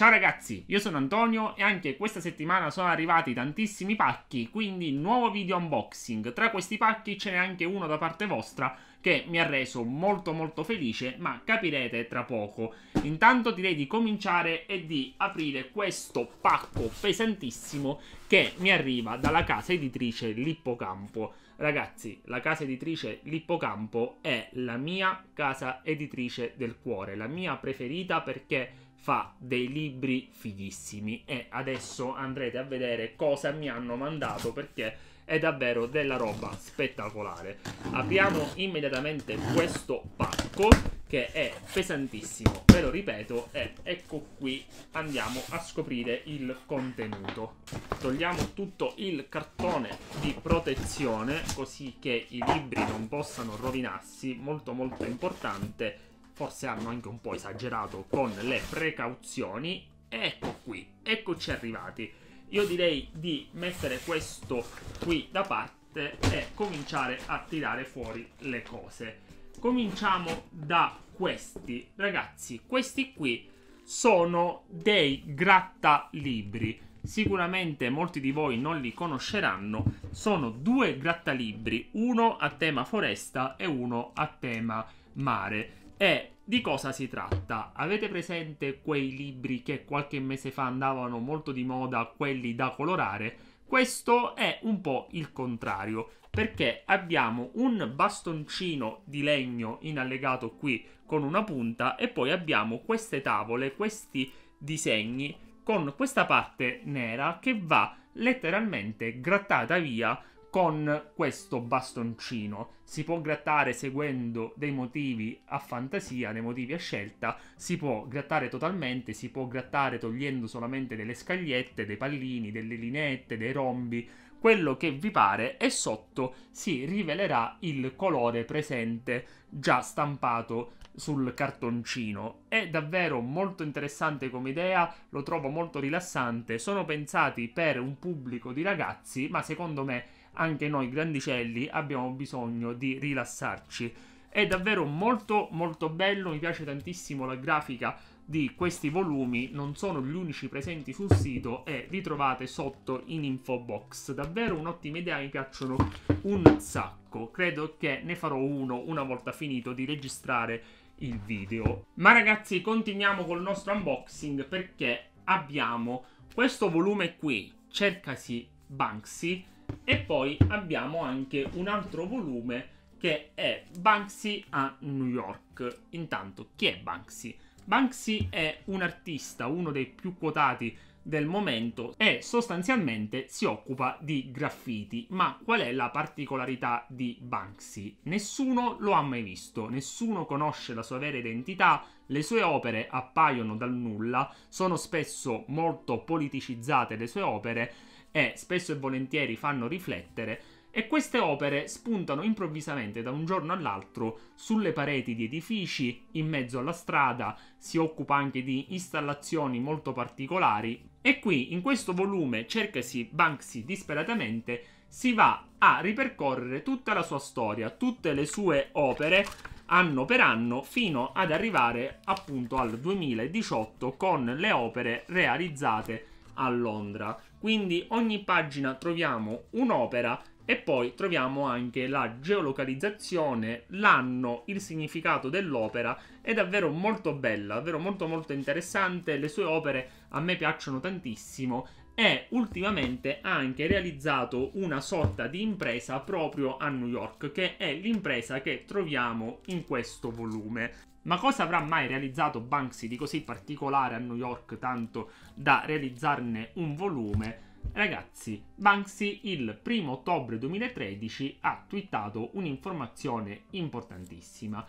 Ciao ragazzi, io sono Antonio e anche questa settimana sono arrivati tantissimi pacchi, quindi nuovo video unboxing. Tra questi pacchi ce n'è anche uno da parte vostra che mi ha reso molto molto felice, ma capirete tra poco. Intanto direi di cominciare e di aprire questo pacco pesantissimo che mi arriva dalla casa editrice Lippocampo. Ragazzi, la casa editrice Lippocampo è la mia casa editrice del cuore, la mia preferita perché fa dei libri fighissimi e adesso andrete a vedere cosa mi hanno mandato perché è davvero della roba spettacolare. Apriamo immediatamente questo pacco che è pesantissimo. Ve lo ripeto e ecco qui andiamo a scoprire il contenuto. Togliamo tutto il cartone di protezione così che i libri non possano rovinarsi, molto molto importante. Forse hanno anche un po' esagerato con le precauzioni. Ecco qui, eccoci arrivati. Io direi di mettere questo qui da parte e cominciare a tirare fuori le cose cominciamo da questi. Ragazzi, questi qui sono dei grattalibri. Sicuramente molti di voi non li conosceranno. Sono due grattalibri, uno a tema foresta e uno a tema mare. E di cosa si tratta? Avete presente quei libri che qualche mese fa andavano molto di moda, quelli da colorare? Questo è un po' il contrario, perché abbiamo un bastoncino di legno in allegato qui con una punta e poi abbiamo queste tavole, questi disegni con questa parte nera che va letteralmente grattata via con questo bastoncino. Si può grattare seguendo dei motivi a fantasia, dei motivi a scelta, si può grattare totalmente, si può grattare togliendo solamente delle scagliette, dei pallini, delle linette, dei rombi, quello che vi pare e sotto si rivelerà il colore presente già stampato sul cartoncino. È davvero molto interessante come idea, lo trovo molto rilassante, sono pensati per un pubblico di ragazzi, ma secondo me anche noi grandicelli abbiamo bisogno di rilassarci. È davvero molto molto bello, mi piace tantissimo la grafica di questi volumi, non sono gli unici presenti sul sito e li trovate sotto in info box. Davvero un'ottima idea, mi piacciono un sacco. Credo che ne farò uno una volta finito di registrare il video. Ma ragazzi, continuiamo col nostro unboxing perché abbiamo questo volume qui, Cercasi Banksy, e poi abbiamo anche un altro volume che è Banksy a New York. Intanto, chi è Banksy? Banksy è un artista, uno dei più quotati del momento e sostanzialmente si occupa di graffiti. Ma qual è la particolarità di Banksy? Nessuno lo ha mai visto, nessuno conosce la sua vera identità, le sue opere appaiono dal nulla, sono spesso molto politicizzate le sue opere, e spesso e volentieri fanno riflettere, e queste opere spuntano improvvisamente da un giorno all'altro sulle pareti di edifici, in mezzo alla strada, si occupa anche di installazioni molto particolari e qui in questo volume Cercasi Banksy disperatamente si va a ripercorrere tutta la sua storia, tutte le sue opere anno per anno fino ad arrivare appunto al 2018 con le opere realizzate a Londra. Quindi ogni pagina troviamo un'opera e poi troviamo anche la geolocalizzazione, l'anno, il significato dell'opera. È davvero molto bella, davvero molto molto interessante. Le sue opere a me piacciono tantissimo e ultimamente ha anche realizzato una sorta di impresa proprio a New York, che è l'impresa che troviamo in questo volume. Ma cosa avrà mai realizzato Banksy di così particolare a New York tanto da realizzarne un volume? Ragazzi, Banksy il 1 ottobre 2013 ha twittato un'informazione importantissima.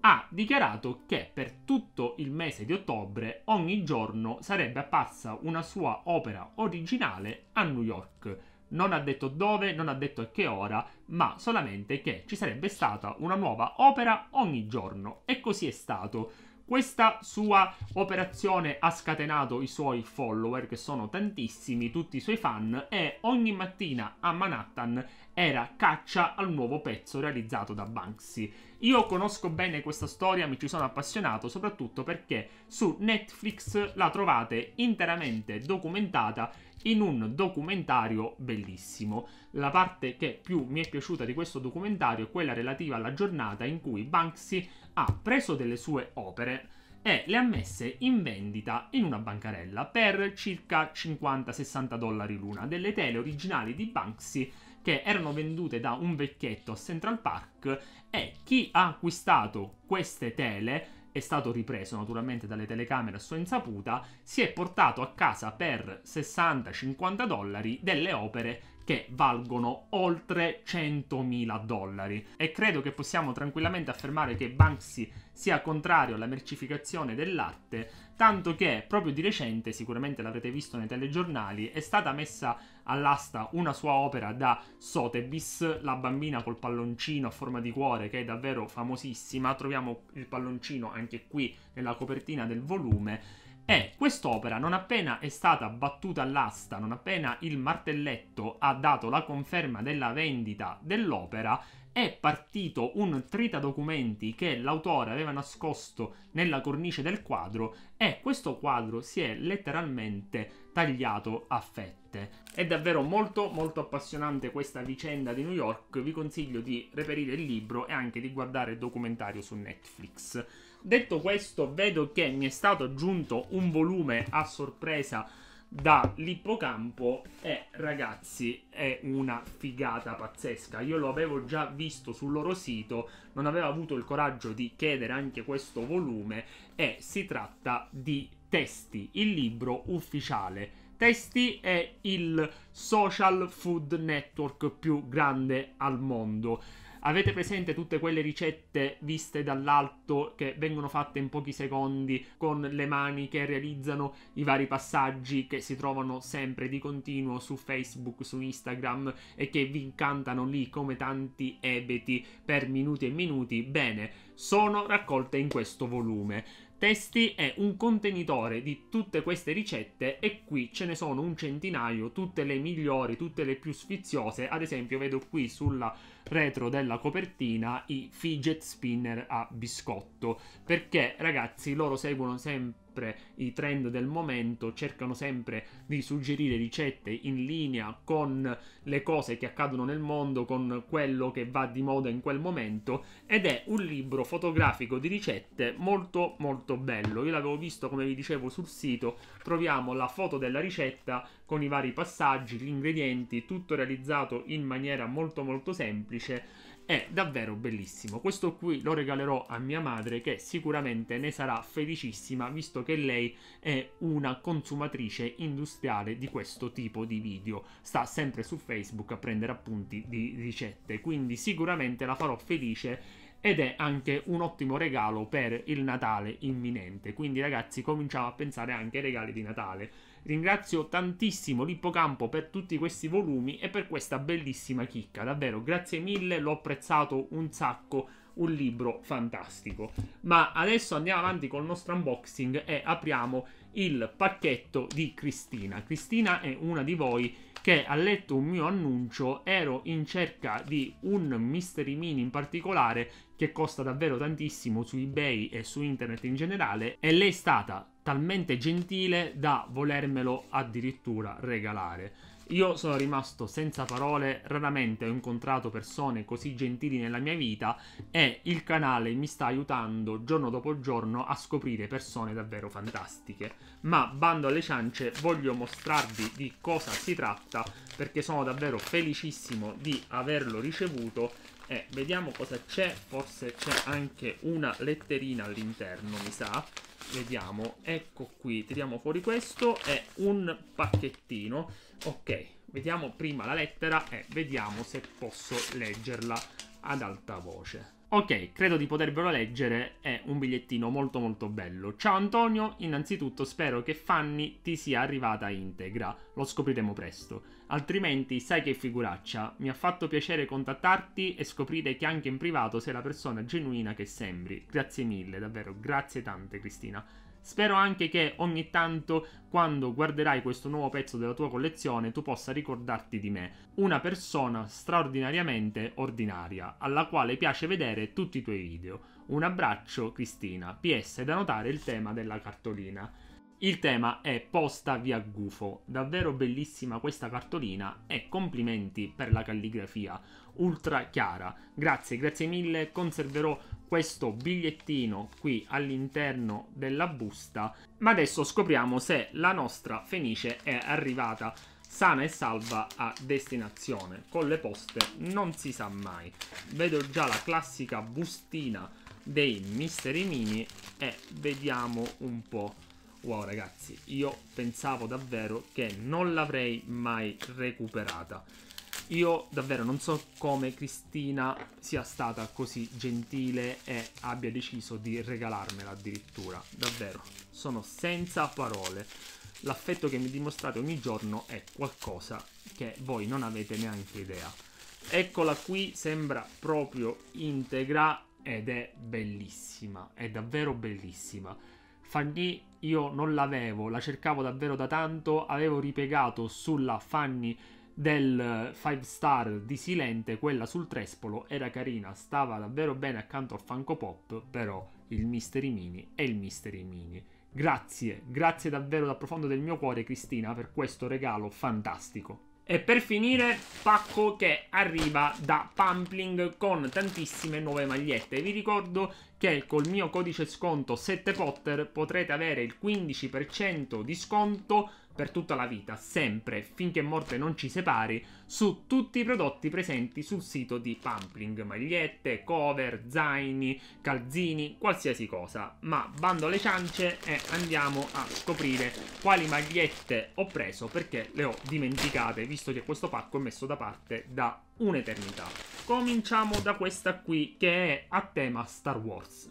Ha dichiarato che per tutto il mese di ottobre ogni giorno sarebbe apparsa una sua opera originale a New York non ha detto dove, non ha detto a che ora, ma solamente che ci sarebbe stata una nuova opera ogni giorno. E così è stato. Questa sua operazione ha scatenato i suoi follower, che sono tantissimi, tutti i suoi fan, e ogni mattina a Manhattan era caccia al nuovo pezzo realizzato da Banksy. Io conosco bene questa storia, mi ci sono appassionato soprattutto perché su Netflix la trovate interamente documentata in un documentario bellissimo. La parte che più mi è piaciuta di questo documentario è quella relativa alla giornata in cui Banksy ha preso delle sue opere e le ha messe in vendita in una bancarella per circa 50-60 dollari l'una, delle tele originali di Banksy che erano vendute da un vecchietto a Central Park e chi ha acquistato queste tele è stato ripreso naturalmente dalle telecamere a sua insaputa, si è portato a casa per 60-50 dollari delle opere che valgono oltre 100.000 dollari e credo che possiamo tranquillamente affermare che Banksy sia contrario alla mercificazione dell'arte, tanto che proprio di recente, sicuramente l'avrete visto nei telegiornali, è stata messa all'asta una sua opera da Sotebis, la bambina col palloncino a forma di cuore che è davvero famosissima, troviamo il palloncino anche qui nella copertina del volume e quest'opera, non appena è stata battuta all'asta, non appena il martelletto ha dato la conferma della vendita dell'opera, è partito un trita documenti che l'autore aveva nascosto nella cornice del quadro e questo quadro si è letteralmente tagliato a fette. È davvero molto molto appassionante questa vicenda di New York, vi consiglio di reperire il libro e anche di guardare il documentario su Netflix. Detto questo, vedo che mi è stato aggiunto un volume a sorpresa dall'ippocampo e ragazzi è una figata pazzesca. Io lo avevo già visto sul loro sito, non avevo avuto il coraggio di chiedere anche questo volume e si tratta di Testi, il libro ufficiale. Testi è il social food network più grande al mondo Avete presente tutte quelle ricette viste dall'alto che vengono fatte in pochi secondi con le mani che realizzano i vari passaggi che si trovano sempre di continuo su Facebook, su Instagram e che vi incantano lì come tanti ebeti per minuti e minuti? Bene, sono raccolte in questo volume. Testi è un contenitore di tutte queste ricette e qui ce ne sono un centinaio, tutte le migliori, tutte le più sfiziose. Ad esempio vedo qui sulla retro della copertina i fidget spinner a biscotto perché ragazzi loro seguono sempre sempre i trend del momento, cercano sempre di suggerire ricette in linea con le cose che accadono nel mondo, con quello che va di moda in quel momento ed è un libro fotografico di ricette molto molto bello. Io l'avevo visto come vi dicevo sul sito, troviamo la foto della ricetta con i vari passaggi, gli ingredienti, tutto realizzato in maniera molto molto semplice è davvero bellissimo. Questo qui lo regalerò a mia madre che sicuramente ne sarà felicissima visto che lei è una consumatrice industriale di questo tipo di video. Sta sempre su Facebook a prendere appunti di ricette, quindi sicuramente la farò felice ed è anche un ottimo regalo per il Natale imminente. Quindi ragazzi cominciamo a pensare anche ai regali di Natale Ringrazio tantissimo l'Ippocampo per tutti questi volumi e per questa bellissima chicca. Davvero, grazie mille, l'ho apprezzato un sacco. Un libro fantastico. Ma adesso andiamo avanti con il nostro unboxing e apriamo il pacchetto di Cristina. Cristina è una di voi che ha letto un mio annuncio, ero in cerca di un Mystery Mini in particolare che costa davvero tantissimo su eBay e su internet in generale e lei è stata talmente gentile da volermelo addirittura regalare. Io sono rimasto senza parole, raramente ho incontrato persone così gentili nella mia vita e il canale mi sta aiutando giorno dopo giorno a scoprire persone davvero fantastiche. Ma bando alle ciance, voglio mostrarvi di cosa si tratta perché sono davvero felicissimo di averlo ricevuto e eh, vediamo cosa c'è, forse c'è anche una letterina all'interno, mi sa. Vediamo, ecco qui, tiriamo fuori questo, è un pacchettino. Ok, vediamo prima la lettera e vediamo se posso leggerla ad alta voce. Ok, credo di potervelo leggere, è un bigliettino molto molto bello. Ciao Antonio, innanzitutto spero che Fanny ti sia arrivata integra, lo scopriremo presto. Altrimenti sai che figuraccia, mi ha fatto piacere contattarti e scoprire che anche in privato sei la persona genuina che sembri. Grazie mille, davvero, grazie tante Cristina. Spero anche che ogni tanto, quando guarderai questo nuovo pezzo della tua collezione, tu possa ricordarti di me, una persona straordinariamente ordinaria, alla quale piace vedere tutti i tuoi video. Un abbraccio, Cristina. PS, è da notare il tema della cartolina. Il tema è posta via gufo, davvero bellissima questa cartolina e complimenti per la calligrafia, ultra chiara. Grazie, grazie mille, conserverò questo bigliettino qui all'interno della busta. Ma adesso scopriamo se la nostra Fenice è arrivata sana e salva a destinazione. Con le poste non si sa mai. Vedo già la classica bustina dei Misteri Mini e vediamo un po'. Wow ragazzi, io pensavo davvero che non l'avrei mai recuperata. Io davvero non so come Cristina sia stata così gentile e abbia deciso di regalarmela addirittura. Davvero, sono senza parole. L'affetto che mi dimostrate ogni giorno è qualcosa che voi non avete neanche idea. Eccola qui, sembra proprio integra ed è bellissima, è davvero bellissima. Fanny io non l'avevo, la cercavo davvero da tanto, avevo ripiegato sulla Fanny del 5 star di Silente, quella sul Trespolo, era carina, stava davvero bene accanto al Funko Pop, però il Mystery Mini è il Mystery Mini. Grazie, grazie davvero dal profondo del mio cuore Cristina per questo regalo fantastico. E per finire, pacco che arriva da Pampling con tantissime nuove magliette. Vi ricordo che col mio codice sconto 7Potter potrete avere il 15% di sconto per tutta la vita, sempre, finché morte non ci separi, su tutti i prodotti presenti sul sito di Pampling, magliette, cover, zaini, calzini, qualsiasi cosa. Ma bando alle ciance e andiamo a scoprire quali magliette ho preso perché le ho dimenticate, visto che questo pacco è messo da parte da un'eternità. Cominciamo da questa qui che è a tema Star Wars.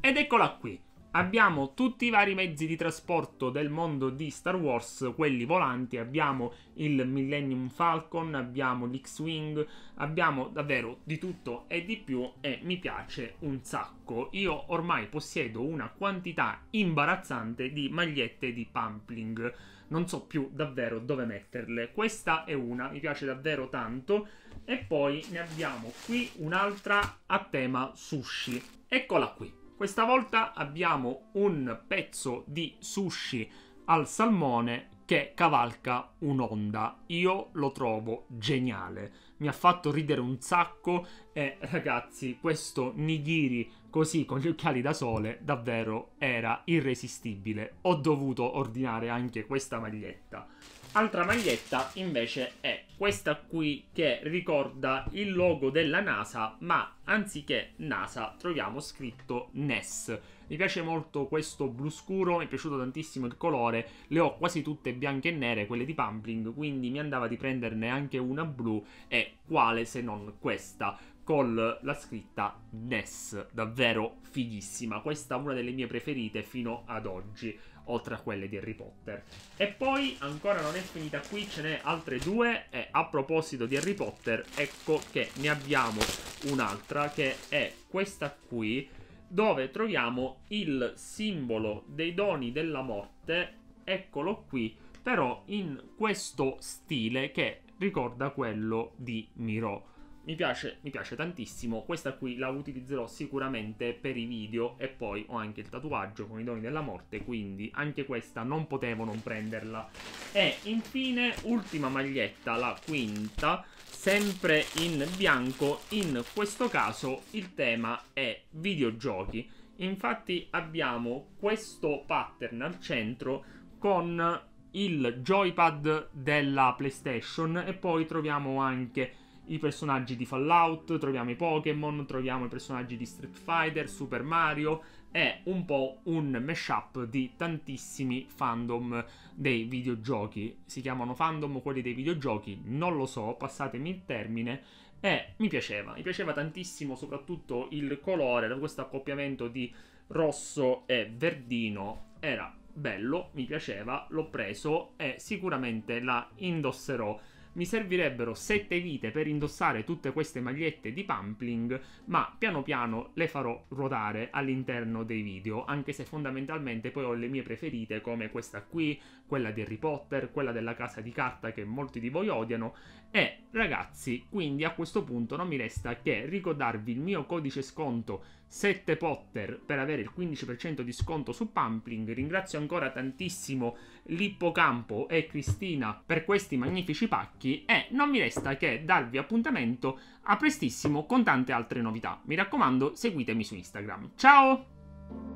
Ed eccola qui abbiamo tutti i vari mezzi di trasporto del mondo di Star Wars, quelli volanti, abbiamo il Millennium Falcon, abbiamo l'X-Wing, abbiamo davvero di tutto e di più e mi piace un sacco. Io ormai possiedo una quantità imbarazzante di magliette di Pumpling, non so più davvero dove metterle. Questa è una, mi piace davvero tanto. E poi ne abbiamo qui un'altra a tema sushi. Eccola qui. Questa volta abbiamo un pezzo di sushi al salmone che cavalca un'onda. Io lo trovo geniale. Mi ha fatto ridere un sacco e ragazzi, questo nigiri così con gli occhiali da sole davvero era irresistibile. Ho dovuto ordinare anche questa maglietta. Altra maglietta invece è questa qui che ricorda il logo della NASA, ma anziché NASA troviamo scritto NES. Mi piace molto questo blu scuro, mi è piaciuto tantissimo il colore, le ho quasi tutte bianche e nere, quelle di Pumpling, quindi mi andava di prenderne anche una blu e quale se non questa con la scritta NES, davvero fighissima. Questa è una delle mie preferite fino ad oggi oltre a quelle di Harry Potter. E poi, ancora non è finita qui, ce n'è altre due e a proposito di Harry Potter, ecco che ne abbiamo un'altra che è questa qui, dove troviamo il simbolo dei doni della morte, eccolo qui, però in questo stile che ricorda quello di Miro mi piace, mi piace tantissimo, questa qui la utilizzerò sicuramente per i video e poi ho anche il tatuaggio con i doni della morte, quindi anche questa non potevo non prenderla. E infine, ultima maglietta, la quinta, sempre in bianco, in questo caso il tema è videogiochi. Infatti abbiamo questo pattern al centro con il joypad della PlayStation e poi troviamo anche i personaggi di Fallout, troviamo i Pokémon, troviamo i personaggi di Street Fighter, Super Mario, è un po' un mashup di tantissimi fandom dei videogiochi. Si chiamano fandom quelli dei videogiochi, non lo so, passatemi il termine. E mi piaceva, mi piaceva tantissimo soprattutto il colore, questo accoppiamento di rosso e verdino era bello, mi piaceva, l'ho preso e sicuramente la indosserò mi servirebbero 7 vite per indossare tutte queste magliette di pumpling, ma piano piano le farò ruotare all'interno dei video, anche se fondamentalmente poi ho le mie preferite come questa qui, quella di Harry Potter, quella della casa di carta che molti di voi odiano e ragazzi, quindi a questo punto non mi resta che ricordarvi il mio codice sconto 7 Potter per avere il 15% di sconto su Pumpling. Ringrazio ancora tantissimo Lippocampo e Cristina per questi magnifici pacchi e non mi resta che darvi appuntamento a prestissimo con tante altre novità. Mi raccomando, seguitemi su Instagram. Ciao!